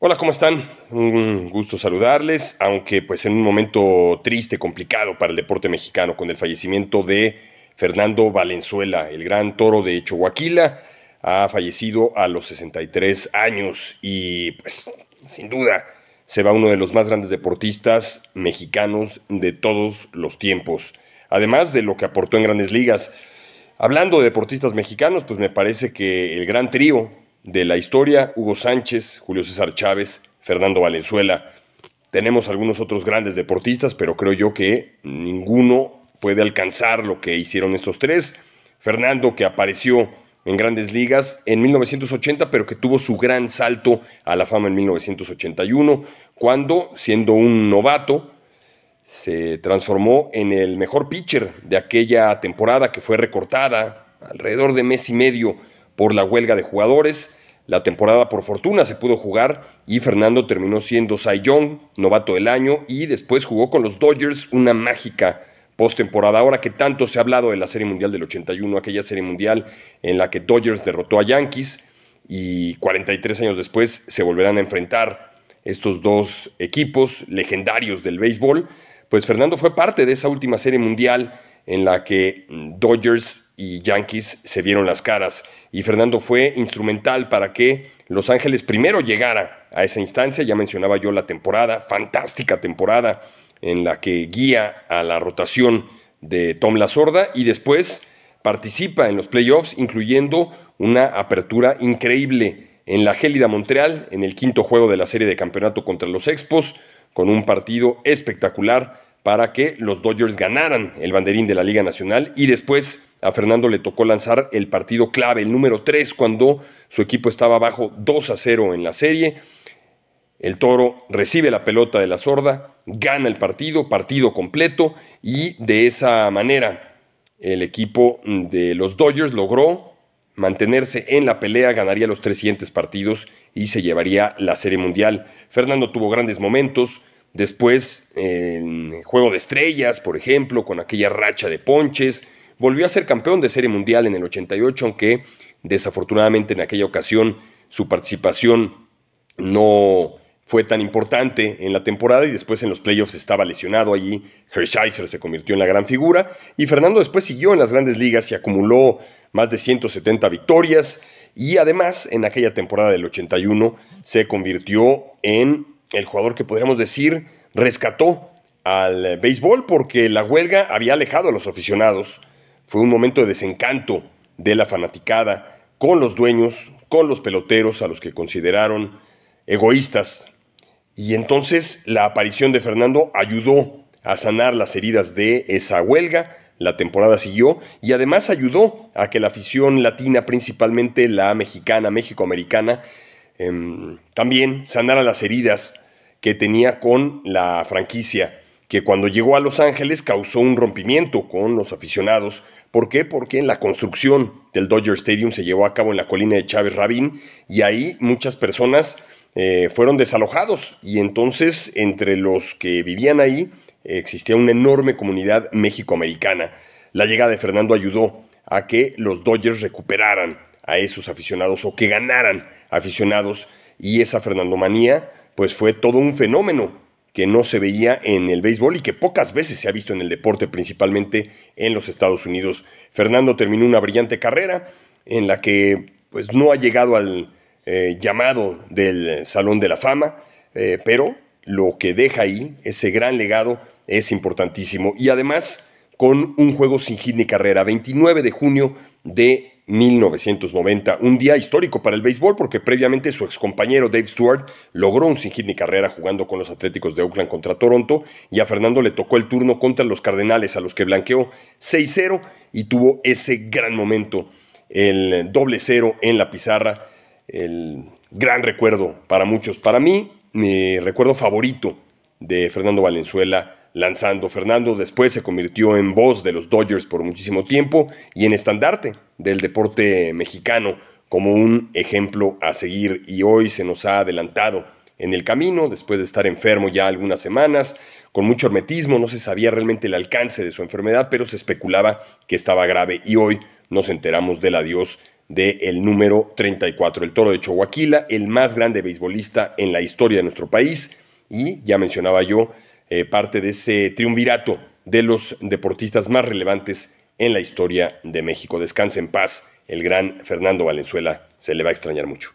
Hola, ¿cómo están? Un gusto saludarles, aunque pues en un momento triste, complicado para el deporte mexicano, con el fallecimiento de Fernando Valenzuela, el gran toro de Chihuahua, ha fallecido a los 63 años y pues sin duda se va uno de los más grandes deportistas mexicanos de todos los tiempos, además de lo que aportó en grandes ligas. Hablando de deportistas mexicanos, pues me parece que el gran trío de la historia, Hugo Sánchez, Julio César Chávez, Fernando Valenzuela. Tenemos algunos otros grandes deportistas, pero creo yo que ninguno puede alcanzar lo que hicieron estos tres. Fernando, que apareció en grandes ligas en 1980, pero que tuvo su gran salto a la fama en 1981, cuando, siendo un novato, se transformó en el mejor pitcher de aquella temporada que fue recortada alrededor de mes y medio por la huelga de jugadores. La temporada por fortuna se pudo jugar y Fernando terminó siendo Cy Young, novato del año, y después jugó con los Dodgers una mágica postemporada. Ahora que tanto se ha hablado de la Serie Mundial del 81, aquella Serie Mundial en la que Dodgers derrotó a Yankees y 43 años después se volverán a enfrentar estos dos equipos legendarios del béisbol, pues Fernando fue parte de esa última Serie Mundial en la que Dodgers y Yankees se vieron las caras y Fernando fue instrumental para que Los Ángeles primero llegara a esa instancia, ya mencionaba yo la temporada, fantástica temporada en la que guía a la rotación de Tom La Sorda y después participa en los playoffs, incluyendo una apertura increíble en la Gélida Montreal, en el quinto juego de la serie de campeonato contra los Expos, con un partido espectacular para que los Dodgers ganaran el banderín de la Liga Nacional y después a Fernando le tocó lanzar el partido clave, el número 3, cuando su equipo estaba abajo 2 a 0 en la serie. El toro recibe la pelota de la sorda, gana el partido, partido completo, y de esa manera el equipo de los Dodgers logró mantenerse en la pelea, ganaría los tres siguientes partidos y se llevaría la Serie Mundial. Fernando tuvo grandes momentos, después en Juego de Estrellas, por ejemplo, con aquella racha de ponches, volvió a ser campeón de Serie Mundial en el 88, aunque desafortunadamente en aquella ocasión su participación no fue tan importante en la temporada y después en los playoffs estaba lesionado allí. Hershiser se convirtió en la gran figura y Fernando después siguió en las grandes ligas y acumuló más de 170 victorias y además en aquella temporada del 81 se convirtió en el jugador que podríamos decir rescató al béisbol porque la huelga había alejado a los aficionados fue un momento de desencanto de la fanaticada con los dueños, con los peloteros a los que consideraron egoístas. Y entonces la aparición de Fernando ayudó a sanar las heridas de esa huelga. La temporada siguió y además ayudó a que la afición latina, principalmente la mexicana, mexicoamericana, em, también sanara las heridas que tenía con la franquicia, que cuando llegó a Los Ángeles causó un rompimiento con los aficionados ¿Por qué? Porque en la construcción del Dodger Stadium se llevó a cabo en la colina de Chávez Rabín y ahí muchas personas eh, fueron desalojados y entonces entre los que vivían ahí existía una enorme comunidad mexicoamericana. La llegada de Fernando ayudó a que los Dodgers recuperaran a esos aficionados o que ganaran aficionados y esa manía pues fue todo un fenómeno que no se veía en el béisbol y que pocas veces se ha visto en el deporte, principalmente en los Estados Unidos. Fernando terminó una brillante carrera en la que pues, no ha llegado al eh, llamado del Salón de la Fama, eh, pero lo que deja ahí, ese gran legado, es importantísimo. Y además, con un juego sin hit ni carrera, 29 de junio de 1990, un día histórico para el béisbol porque previamente su excompañero Dave Stewart logró un sin hit ni carrera jugando con los Atléticos de Oakland contra Toronto y a Fernando le tocó el turno contra los Cardenales a los que blanqueó 6-0 y tuvo ese gran momento, el doble cero en la pizarra, el gran recuerdo para muchos, para mí mi recuerdo favorito de Fernando Valenzuela lanzando. Fernando después se convirtió en voz de los Dodgers por muchísimo tiempo y en estandarte del deporte mexicano como un ejemplo a seguir y hoy se nos ha adelantado en el camino después de estar enfermo ya algunas semanas, con mucho hermetismo, no se sabía realmente el alcance de su enfermedad, pero se especulaba que estaba grave y hoy nos enteramos del adiós del número 34, el toro de Chihuahua, el más grande beisbolista en la historia de nuestro país y ya mencionaba yo eh, parte de ese triunvirato de los deportistas más relevantes en la historia de México. Descanse en paz, el gran Fernando Valenzuela se le va a extrañar mucho.